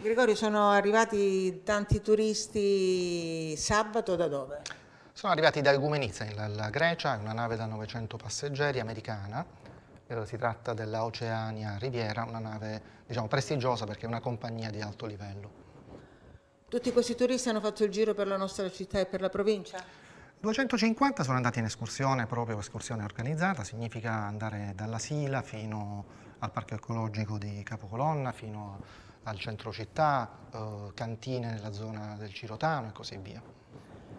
Gregorio, sono arrivati tanti turisti sabato da dove? Sono arrivati da Egumenizza, in Grecia, una nave da 900 passeggeri americana, eh, si tratta della Oceania Riviera, una nave diciamo, prestigiosa perché è una compagnia di alto livello. Tutti questi turisti hanno fatto il giro per la nostra città e per la provincia? 250 sono andati in escursione, proprio escursione organizzata, significa andare dalla Sila fino al parco ecologico di Capocolonna, fino al centro città, eh, cantine nella zona del Cirotano e così via.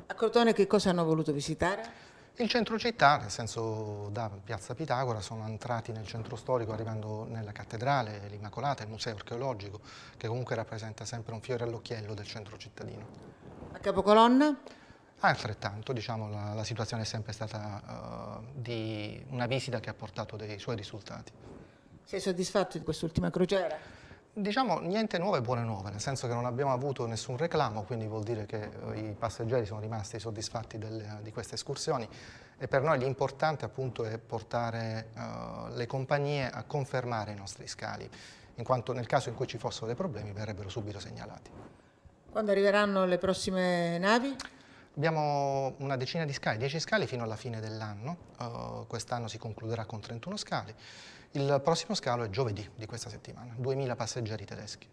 A Crotone che cosa hanno voluto visitare? Il centro città, nel senso da Piazza Pitagora, sono entrati nel centro storico arrivando nella cattedrale, l'Immacolata, il museo archeologico, che comunque rappresenta sempre un fiore all'occhiello del centro cittadino. A Capocolonna? Ah, altrettanto, diciamo, la, la situazione è sempre stata uh, di una visita che ha portato dei suoi risultati. Sei soddisfatto di quest'ultima crociera? Diciamo niente nuovo e buone nuove, nel senso che non abbiamo avuto nessun reclamo, quindi vuol dire che eh, i passeggeri sono rimasti soddisfatti delle, eh, di queste escursioni e per noi l'importante appunto è portare uh, le compagnie a confermare i nostri scali, in quanto nel caso in cui ci fossero dei problemi verrebbero subito segnalati. Quando arriveranno le prossime navi? Abbiamo una decina di scali, 10 scali fino alla fine dell'anno, uh, quest'anno si concluderà con 31 scali. Il prossimo scalo è giovedì di questa settimana, 2000 passeggeri tedeschi.